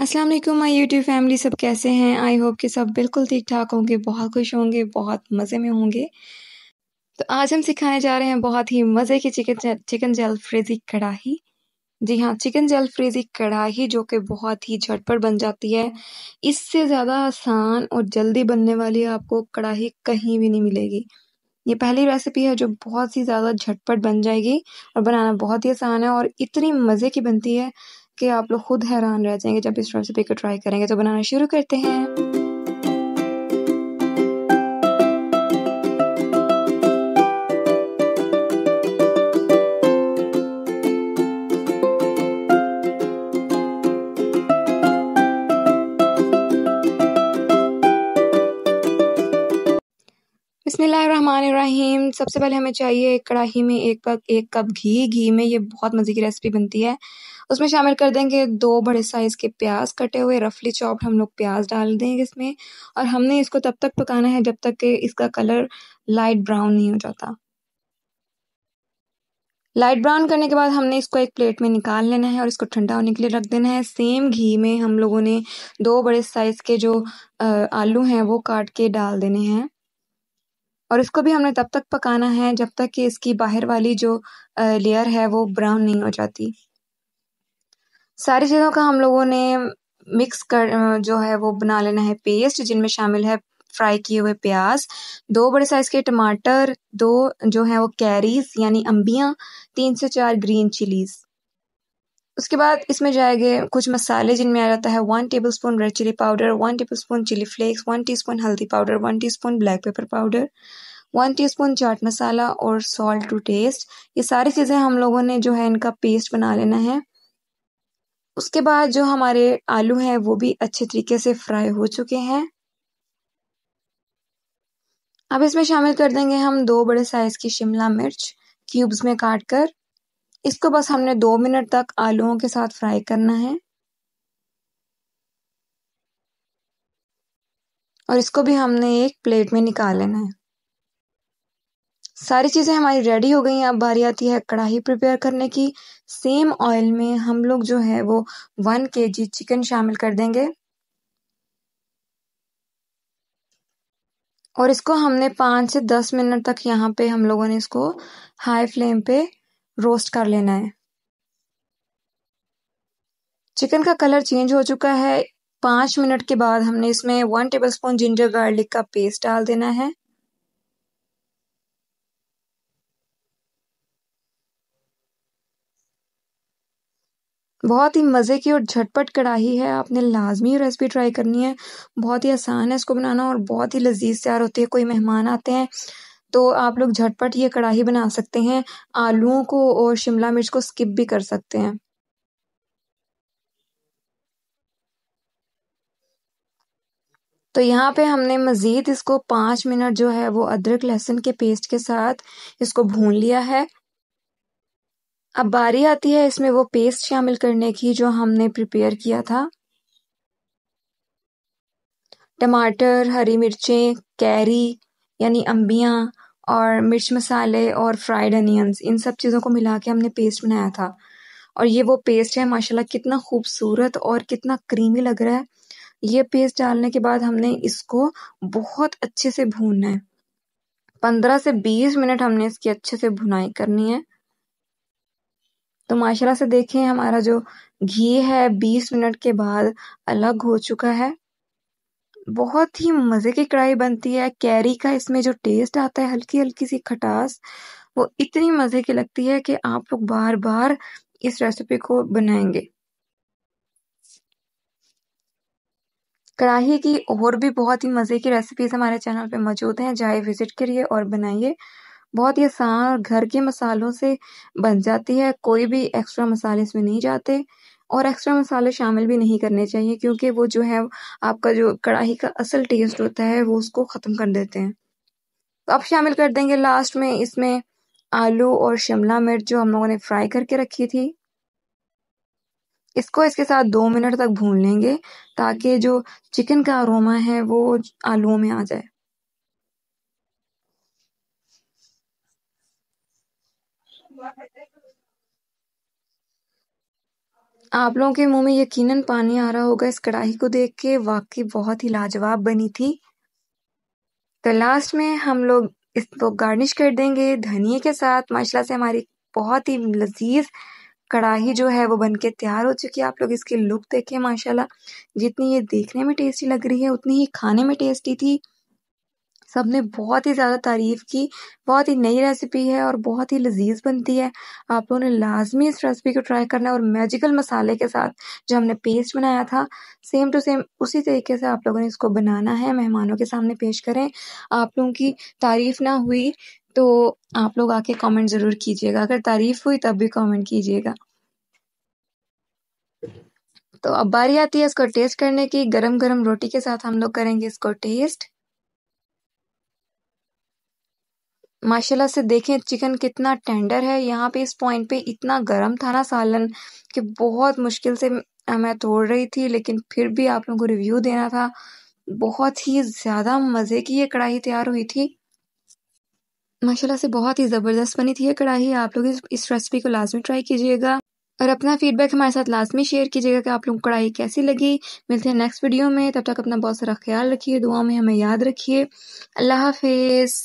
अस्सलाम वालेकुम my YouTube family सब कैसे हैं आई होप कि सब बिल्कुल ठीक ठाक होंगे बहुत खुश होंगे बहुत मज़े में होंगे तो आज हम सिखाने जा रहे हैं बहुत ही मज़े की चिकन चिकन जल फ्रेजी कढ़ाही जी हाँ चिकन जल फ्रेजी कढ़ाही जो कि बहुत ही झटपट बन जाती है इससे ज़्यादा आसान और जल्दी बनने वाली आपको कढ़ाही कहीं भी नहीं मिलेगी ये पहली रेसिपी है जो बहुत ही ज़्यादा झटपट बन जाएगी और बनाना बहुत ही आसान है और इतनी मज़े की बनती है कि आप लोग खुद हैरान रह जाएंगे जब इस रेसिपी को ट्राई करेंगे तो बनाना शुरू करते हैं बिसमीम सबसे पहले हमें चाहिए एक कढ़ाई में एक कप एक कप घी घी में ये बहुत मज़े की रेसिपी बनती है उसमें शामिल कर देंगे दो बड़े साइज़ के प्याज कटे हुए रफली चॉप्ड हम लोग प्याज डाल देंगे इसमें और हमने इसको तब तक पकाना है जब तक कि इसका कलर लाइट ब्राउन नहीं हो जाता लाइट ब्राउन करने के बाद हमने इसको एक प्लेट में निकाल लेना है और इसको ठंडा होने के लिए रख देना है सेम घी में हम लोगों ने दो बड़े साइज़ के जो आलू हैं वो काट के डाल देने हैं और इसको भी हमने तब तक पकाना है जब तक कि इसकी बाहर वाली जो लेयर है वो ब्राउन नहीं हो जाती सारी चीज़ों का हम लोगों ने मिक्स कर जो है वो बना लेना है पेस्ट जिनमें शामिल है फ्राई किए हुए प्याज दो बड़े साइज़ के टमाटर दो जो है वो कैरीज यानी अम्बियाँ तीन से चार ग्रीन चिलीज़ उसके बाद इसमें जाएंगे कुछ मसाले जिनमें आ जाता है one tablespoon red chili powder one tablespoon chili flakes one teaspoon हल्दी powder one teaspoon black pepper powder one teaspoon chaat masala और सॉल्ट टू टेस्ट ये सारी चीज़ें हम लोगों ने जो है इनका पेस्ट बना लेना है उसके बाद जो हमारे आलू हैं वो भी अच्छे तरीके से फ्राई हो चुके हैं अब इसमें शामिल कर देंगे हम दो बड़े साइज़ की शिमला मिर्च क्यूब्स में काट कर इसको बस हमने दो मिनट तक आलूओं के साथ फ्राई करना है और इसको भी हमने एक प्लेट में निकाल लेना है सारी चीज़ें हमारी रेडी हो गई हैं अब बारी आती है कढ़ाई प्रिपेयर करने की सेम ऑयल में हम लोग जो है वो वन के जी चिकन शामिल कर देंगे और इसको हमने पांच से दस मिनट तक यहाँ पे हम लोगों ने इसको हाई फ्लेम पे रोस्ट कर लेना है चिकन का कलर चेंज हो चुका है पाँच मिनट के बाद हमने इसमें वन टेबलस्पून जिंजर गार्लिक का पेस्ट डाल देना है बहुत ही मज़े की और झटपट कढ़ाई है आपने लाजमी रेसिपी ट्राई करनी है बहुत ही आसान है इसको बनाना और बहुत ही लजीज तैयार होती है कोई मेहमान आते हैं तो आप लोग झटपट ये कढ़ाई बना सकते हैं आलूओं को और शिमला मिर्च को स्किप भी कर सकते हैं तो यहाँ पे हमने मज़ीद इसको पाँच मिनट जो है वो अदरक लहसुन के पेस्ट के साथ इसको भून लिया है अब बारी आती है इसमें वो पेस्ट शामिल करने की जो हमने प्रिपेयर किया था टमाटर हरी मिर्चें कैरी यानी अम्बियाँ और मिर्च मसाले और फ्राइड अनियंस इन सब चीज़ों को मिला के हमने पेस्ट बनाया था और ये वो पेस्ट है माशाल्लाह कितना खूबसूरत और कितना क्रीमी लग रहा है ये पेस्ट डालने के बाद हमने इसको बहुत अच्छे से भूनना है पंद्रह से बीस मिनट हमने इसकी अच्छे से भुनाई करनी है तो माशाल्लाह से देखें हमारा जो घी है बीस मिनट के बाद अलग हो चुका है बहुत ही मज़े की कढ़ाई बनती है कैरी का इसमें जो टेस्ट आता है हल्की हल्की सी खटास वो इतनी मज़े की लगती है कि आप लोग बार बार इस रेसिपी को बनाएंगे कढ़ाही की और भी बहुत ही मज़े की रेसिपीज़ हमारे चैनल पे मौजूद हैं जाए विज़िट करिए और बनाइए बहुत ही आसान और घर के मसालों से बन जाती है कोई भी एक्स्ट्रा मसाले इसमें नहीं जाते और एक्स्ट्रा मसाले शामिल भी नहीं करने चाहिए क्योंकि वो जो है आपका जो कढ़ाई का असल टेस्ट होता है वो उसको ख़त्म कर देते हैं तो अब शामिल कर देंगे लास्ट में इसमें आलू और शिमला मिर्च जो हम लोगों ने फ्राई करके रखी थी इसको इसके साथ दो मिनट तक भून लेंगे ताकि जो चिकन का अरोमा है वो आलूओं में आ जाए What? आप लोगों के मुंह में यकीनन पानी आ रहा होगा इस कढ़ाई को देख के वाकई बहुत ही लाजवाब बनी थी तो लास्ट में हम लोग इसको गार्निश कर देंगे धनिए के साथ माशाल्लाह से हमारी बहुत ही लजीज कढ़ाई जो है वो बन के तैयार हो चुकी है आप लोग इसकी लुक देखें माशाल्लाह जितनी ये देखने में टेस्टी लग रही है उतनी ही खाने में टेस्टी थी सब ने बहुत ही ज़्यादा तारीफ़ की बहुत ही नई रेसिपी है और बहुत ही लजीज बनती है आप लोगों ने लाजमी इस रेसिपी को ट्राई करना है और मैजिकल मसाले के साथ जो हमने पेस्ट बनाया था सेम टू सेम उसी तरीके से आप लोगों ने इसको बनाना है मेहमानों के सामने पेश करें आप लोगों की तारीफ़ ना हुई तो आप लोग आके कमेंट ज़रूर कीजिएगा अगर तारीफ़ हुई तब भी कमेंट कीजिएगा तो अब बारी आती है इसको टेस्ट करने की गरम गरम रोटी के साथ हम लोग करेंगे इसको टेस्ट माशाल्लाह से देखें चिकन कितना टेंडर है यहाँ पे इस पॉइंट पे इतना गर्म था ना सालन कि बहुत मुश्किल से मैं तोड़ रही थी लेकिन फिर भी आप लोगों को रिव्यू देना था बहुत ही ज़्यादा मज़े की ये कढ़ाई तैयार हुई थी माशाला से बहुत ही ज़बरदस्त बनी थी ये कढ़ाई आप लोग इस रेसिपी को लाजमी ट्राई कीजिएगा और अपना फीडबैक हमारे साथ लाजमी शेयर कीजिएगा कि आप लोग कढ़ाई कैसी लगी मिलते हैं नेक्स्ट वीडियो में तब तक अपना बहुत सारा ख्याल रखिए दुआ में हमें याद रखिए अल्लाह हाफिज़